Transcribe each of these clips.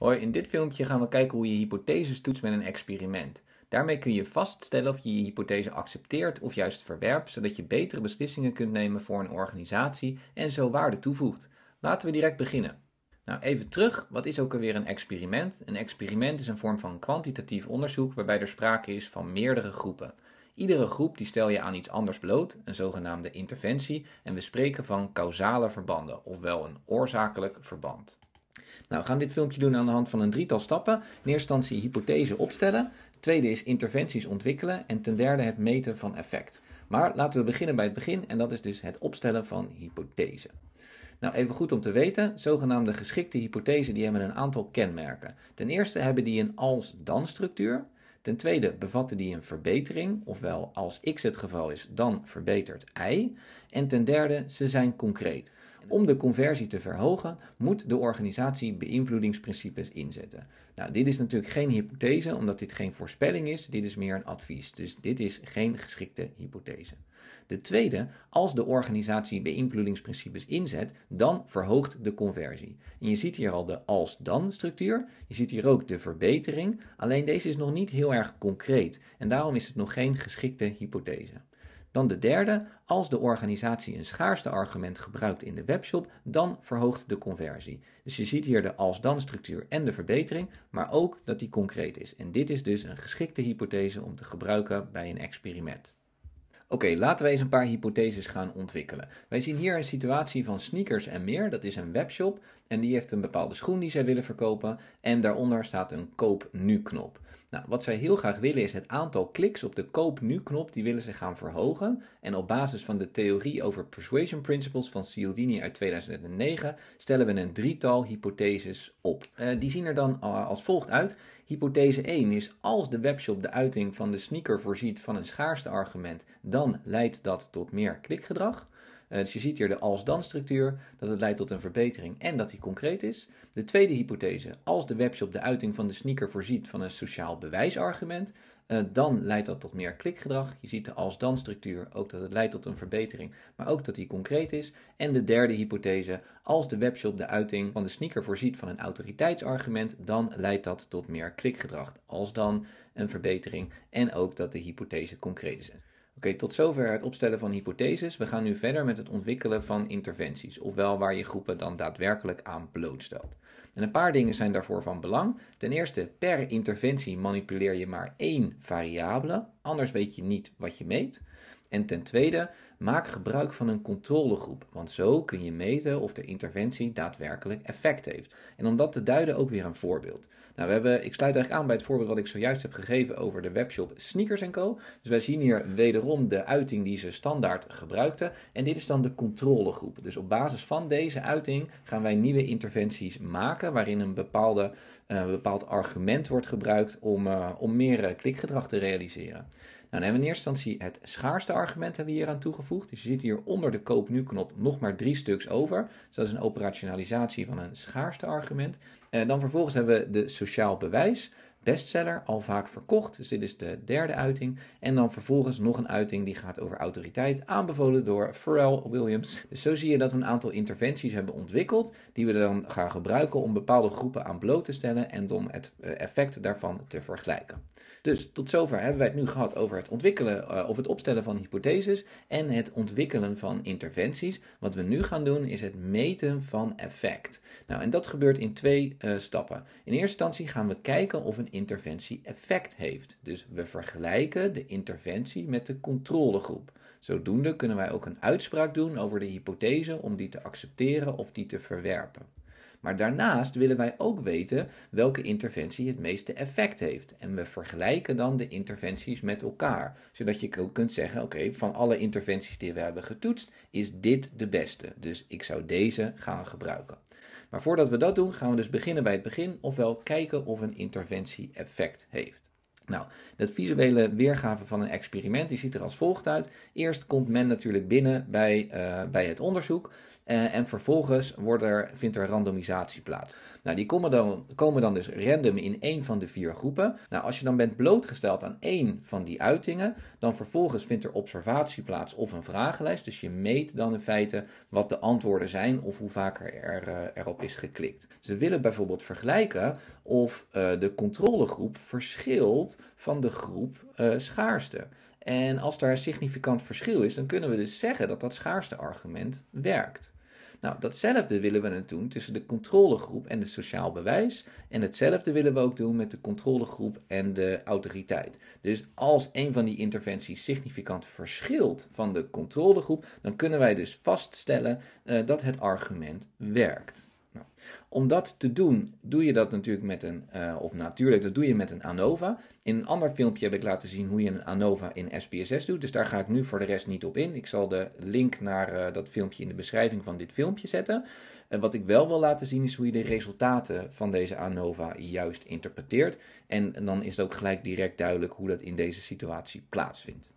Hoi, in dit filmpje gaan we kijken hoe je hypotheses toetst met een experiment. Daarmee kun je vaststellen of je je hypothese accepteert of juist verwerpt, zodat je betere beslissingen kunt nemen voor een organisatie en zo waarde toevoegt. Laten we direct beginnen. Nou, even terug, wat is ook alweer een experiment? Een experiment is een vorm van kwantitatief onderzoek waarbij er sprake is van meerdere groepen. Iedere groep die stel je aan iets anders bloot, een zogenaamde interventie, en we spreken van causale verbanden, ofwel een oorzakelijk verband. Nou, we gaan dit filmpje doen aan de hand van een drietal stappen. In eerste instantie hypothese opstellen. Tweede is interventies ontwikkelen. En ten derde het meten van effect. Maar laten we beginnen bij het begin en dat is dus het opstellen van hypothese. Nou, even goed om te weten, zogenaamde geschikte hypothese die hebben een aantal kenmerken. Ten eerste hebben die een als-dan structuur. Ten tweede bevatten die een verbetering, ofwel als x het geval is, dan verbetert y. En ten derde, ze zijn concreet. Om de conversie te verhogen, moet de organisatie beïnvloedingsprincipes inzetten. Nou, dit is natuurlijk geen hypothese, omdat dit geen voorspelling is, dit is meer een advies. Dus dit is geen geschikte hypothese. De tweede, als de organisatie beïnvloedingsprincipes inzet, dan verhoogt de conversie. En je ziet hier al de als-dan structuur, je ziet hier ook de verbetering, alleen deze is nog niet heel erg concreet en daarom is het nog geen geschikte hypothese. Dan de derde, als de organisatie een schaarste argument gebruikt in de webshop, dan verhoogt de conversie. Dus je ziet hier de als-dan structuur en de verbetering, maar ook dat die concreet is. En dit is dus een geschikte hypothese om te gebruiken bij een experiment. Oké, laten we eens een paar hypotheses gaan ontwikkelen. Wij zien hier een situatie van sneakers en meer. Dat is een webshop en die heeft een bepaalde schoen die zij willen verkopen. En daaronder staat een koop nu knop. Nou, wat zij heel graag willen is het aantal kliks op de koop nu knop, die willen ze gaan verhogen. En op basis van de theorie over persuasion principles van Cialdini uit 2009 stellen we een drietal hypotheses op. Eh, die zien er dan eh, als volgt uit. Hypothese 1 is als de webshop de uiting van de sneaker voorziet van een schaarste argument, dan leidt dat tot meer klikgedrag. Eh, dus je ziet hier de als-dan structuur, dat het leidt tot een verbetering en dat die concreet is. De tweede hypothese, als de webshop de uiting van de sneaker voorziet van een sociaal bewijsargument, eh, dan leidt dat tot meer klikgedrag. Je ziet de als-dan structuur, ook dat het leidt tot een verbetering, maar ook dat die concreet is. En de derde hypothese, als de webshop de uiting van de sneaker voorziet van een autoriteitsargument, dan leidt dat tot meer klikgedrag. Als dan een verbetering en ook dat de hypothese concreet is. Oké, tot zover het opstellen van hypotheses. We gaan nu verder met het ontwikkelen van interventies, ofwel waar je groepen dan daadwerkelijk aan blootstelt. En een paar dingen zijn daarvoor van belang. Ten eerste, per interventie manipuleer je maar één variabele, anders weet je niet wat je meet. En ten tweede, maak gebruik van een controlegroep, want zo kun je meten of de interventie daadwerkelijk effect heeft. En om dat te duiden ook weer een voorbeeld. Nou, we hebben, ik sluit eigenlijk aan bij het voorbeeld wat ik zojuist heb gegeven over de webshop Sneakers Co. Dus wij zien hier wederom de uiting die ze standaard gebruikten. En dit is dan de controlegroep. Dus op basis van deze uiting gaan wij nieuwe interventies maken waarin een bepaalde, eh, bepaald argument wordt gebruikt om, eh, om meer eh, klikgedrag te realiseren dan nou, hebben we in eerste instantie het schaarste argument hebben we hier aan toegevoegd. Dus je ziet hier onder de koop nu knop nog maar drie stuks over. Dus dat is een operationalisatie van een schaarste argument. En eh, dan vervolgens hebben we de sociaal bewijs bestseller, al vaak verkocht. Dus dit is de derde uiting. En dan vervolgens nog een uiting die gaat over autoriteit, aanbevolen door Pharrell Williams. Dus zo zie je dat we een aantal interventies hebben ontwikkeld, die we dan gaan gebruiken om bepaalde groepen aan bloot te stellen en om het eh, effect daarvan te vergelijken. Dus tot zover hebben wij het nu gehad over het ontwikkelen eh, of het opstellen van hypotheses en het ontwikkelen van interventies. Wat we nu gaan doen is het meten van effect. Nou, en dat gebeurt in twee eh, stappen. In eerste instantie gaan we kijken of een interventie effect heeft. Dus we vergelijken de interventie met de controlegroep. Zodoende kunnen wij ook een uitspraak doen over de hypothese om die te accepteren of die te verwerpen. Maar daarnaast willen wij ook weten welke interventie het meeste effect heeft. En we vergelijken dan de interventies met elkaar. Zodat je ook kunt zeggen: oké, van alle interventies die we hebben getoetst, is dit de beste. Dus ik zou deze gaan gebruiken. Maar voordat we dat doen, gaan we dus beginnen bij het begin, ofwel kijken of een interventie effect heeft. Nou, dat visuele weergave van een experiment die ziet er als volgt uit. Eerst komt men natuurlijk binnen bij, eh, bij het onderzoek. Eh, en vervolgens wordt er, vindt er randomisatie plaats. Nou, die komen dan, komen dan dus random in één van de vier groepen. Nou, als je dan bent blootgesteld aan één van die uitingen, dan vervolgens vindt er observatie plaats of een vragenlijst. Dus je meet dan in feite wat de antwoorden zijn of hoe vaak er, eh, erop is geklikt. Ze dus willen bijvoorbeeld vergelijken of eh, de controlegroep verschilt van de groep schaarste. En als daar een significant verschil is, dan kunnen we dus zeggen dat dat schaarste argument werkt. Nou, datzelfde willen we dan doen tussen de controlegroep en het sociaal bewijs. En hetzelfde willen we ook doen met de controlegroep en de autoriteit. Dus als een van die interventies significant verschilt van de controlegroep, dan kunnen wij dus vaststellen eh, dat het argument werkt. Nou, om dat te doen, doe je dat natuurlijk met een, eh, of natuurlijk, dat doe je met een ANOVA. In een ander filmpje heb ik laten zien hoe je een ANOVA in SPSS doet, dus daar ga ik nu voor de rest niet op in. Ik zal de link naar eh, dat filmpje in de beschrijving van dit filmpje zetten. En eh, wat ik wel wil laten zien is hoe je de resultaten van deze ANOVA juist interpreteert. En dan is het ook gelijk direct duidelijk hoe dat in deze situatie plaatsvindt.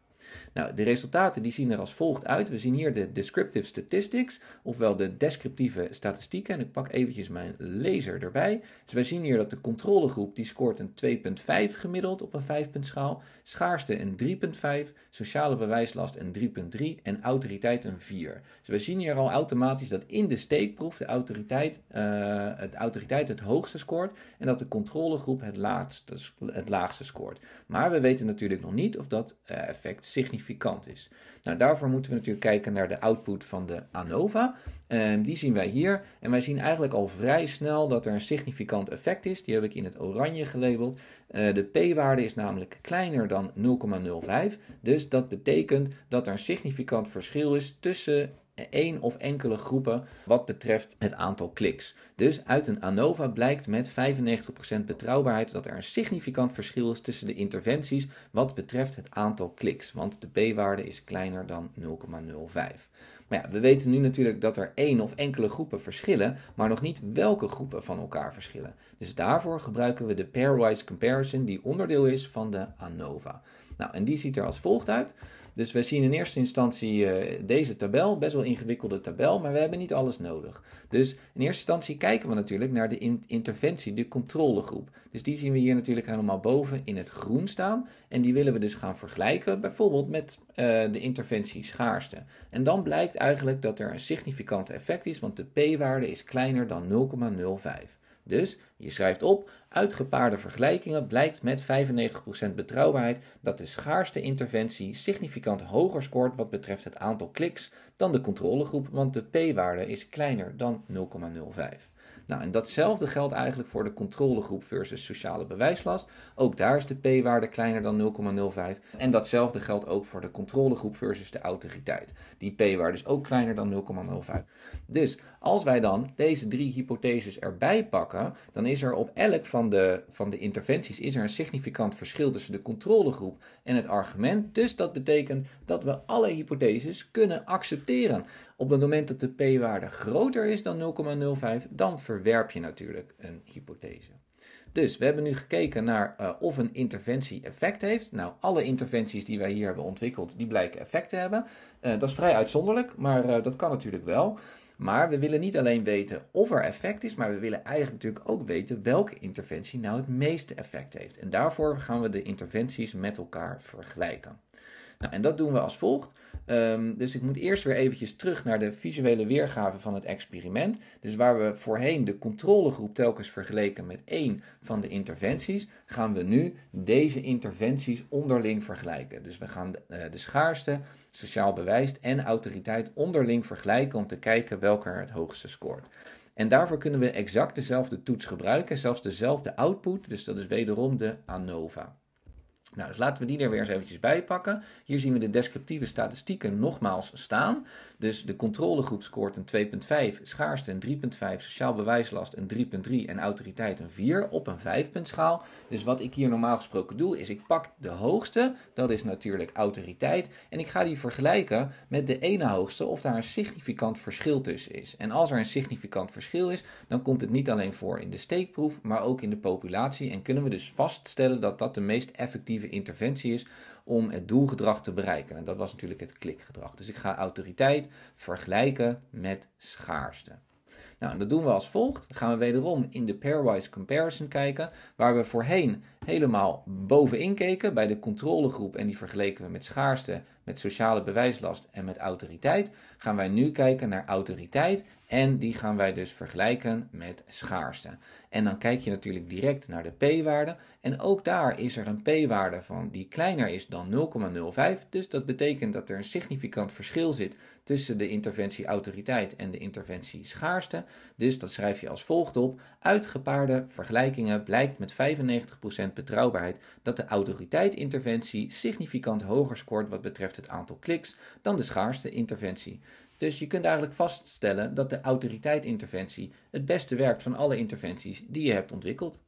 Nou, de resultaten die zien er als volgt uit. We zien hier de descriptive statistics, ofwel de descriptieve statistieken. En ik pak eventjes mijn laser erbij. Dus wij zien hier dat de controlegroep die scoort een 2,5 gemiddeld op een 5-punt schaal, schaarste een 3,5, sociale bewijslast een 3,3 en autoriteit een 4. Dus zien hier al automatisch dat in de steekproef de autoriteit, eh, het, autoriteit het hoogste scoort en dat de controlegroep het, laagste, het laagste scoort. Maar we weten natuurlijk nog niet of dat eh, effect significant is. Nou, daarvoor moeten we natuurlijk kijken naar de output van de ANOVA. Ehm, die zien wij hier. En wij zien eigenlijk al vrij snel dat er een significant effect is. Die heb ik in het oranje gelabeld. Eh, de p-waarde is namelijk kleiner dan 0,05. Dus dat betekent dat er een significant verschil is tussen één of enkele groepen wat betreft het aantal kliks. Dus uit een ANOVA blijkt met 95% betrouwbaarheid dat er een significant verschil is tussen de interventies wat betreft het aantal kliks, want de p waarde is kleiner dan 0,05. Maar ja, we weten nu natuurlijk dat er één of enkele groepen verschillen, maar nog niet welke groepen van elkaar verschillen. Dus daarvoor gebruiken we de pairwise comparison die onderdeel is van de ANOVA. Nou, en die ziet er als volgt uit. Dus we zien in eerste instantie eh, deze tabel, best wel ingewikkelde tabel, maar we hebben niet alles nodig. Dus in eerste instantie kijken we natuurlijk naar de interventie, de controlegroep. Dus die zien we hier natuurlijk helemaal boven in het groen staan. En die willen we dus gaan vergelijken, bijvoorbeeld met eh, de interventie schaarste. En dan blijkt eigenlijk dat er een significant effect is, want de p-waarde is kleiner dan 0,05. Dus je schrijft op, uitgepaarde vergelijkingen blijkt met 95% betrouwbaarheid dat de schaarste interventie significant hoger scoort wat betreft het aantal kliks dan de controlegroep, want de p-waarde is kleiner dan 0,05. Nou, en datzelfde geldt eigenlijk voor de controlegroep versus sociale bewijslast. Ook daar is de p-waarde kleiner dan 0,05. En datzelfde geldt ook voor de controlegroep versus de autoriteit. Die p-waarde is ook kleiner dan 0,05. Dus als wij dan deze drie hypotheses erbij pakken, dan is er op elk van de, van de interventies is er een significant verschil tussen de controlegroep en het argument. Dus dat betekent dat we alle hypotheses kunnen accepteren. Op het moment dat de p-waarde groter is dan 0,05, dan verwerp je natuurlijk een hypothese. Dus we hebben nu gekeken naar eh, of een interventie effect heeft. Nou, alle interventies die wij hier hebben ontwikkeld, die blijken effect te hebben. Eh, dat is vrij uitzonderlijk, maar eh, dat kan natuurlijk wel. Maar we willen niet alleen weten of er effect is, maar we willen eigenlijk natuurlijk ook weten welke interventie nou het meeste effect heeft. En daarvoor gaan we de interventies met elkaar vergelijken. Nou, en dat doen we als volgt. Ehm, dus ik moet eerst weer eventjes terug naar de visuele weergave van het experiment. Dus waar we voorheen de controlegroep telkens vergeleken met één van de interventies, gaan we nu deze interventies onderling vergelijken. Dus we gaan de, eh, de schaarste, sociaal bewijs en autoriteit onderling vergelijken om te kijken welke er het hoogste scoort. En daarvoor kunnen we exact dezelfde toets gebruiken, zelfs dezelfde output. Dus dat is wederom de ANOVA. Nou, dus laten we die er weer eens eventjes bij pakken. Hier zien we de descriptieve statistieken nogmaals staan. Dus de controlegroep scoort een 2,5, schaarste een 3,5, sociaal bewijslast een 3,3 en autoriteit een 4 op een 5 puntschaal. Dus wat ik hier normaal gesproken doe, is ik pak de hoogste, dat is natuurlijk autoriteit, en ik ga die vergelijken met de ene hoogste of daar een significant verschil tussen is. En als er een significant verschil is, dan komt het niet alleen voor in de steekproef, maar ook in de populatie en kunnen we dus vaststellen dat dat de meest effectieve interventie is om het doelgedrag te bereiken. En dat was natuurlijk het klikgedrag. Dus ik ga autoriteit vergelijken met schaarste. Nou, dat doen we als volgt. Dan gaan we wederom in de pairwise comparison kijken, waar we voorheen helemaal bovenin keken bij de controlegroep en die vergeleken we met schaarste, met sociale bewijslast en met autoriteit. Gaan wij nu kijken naar autoriteit en die gaan wij dus vergelijken met schaarste. En dan kijk je natuurlijk direct naar de p-waarde en ook daar is er een p-waarde van die kleiner is dan 0,05. Dus dat betekent dat er een significant verschil zit tussen de interventie autoriteit en de interventie schaarste. Dus dat schrijf je als volgt op. uitgepaarde vergelijkingen blijkt met 95% betrouwbaarheid dat de autoriteit interventie significant hoger scoort wat betreft het aantal kliks dan de schaarste interventie. Dus je kunt eigenlijk vaststellen dat de autoriteit interventie het beste werkt van alle interventies die je hebt ontwikkeld.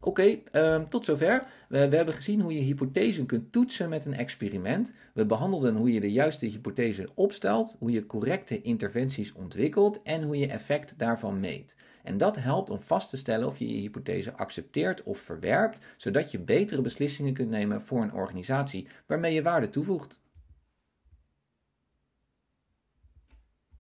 Oké, ehm, tot zover. We, we, hebben gezien hoe je hypothesen kunt toetsen met een experiment. We behandelden hoe je de juiste hypothese opstelt, hoe je correcte interventies ontwikkelt en hoe je effect daarvan meet. En dat helpt om vast te stellen of je je hypothese accepteert of verwerpt, zodat je betere beslissingen kunt nemen voor een organisatie waarmee je waarde toevoegt.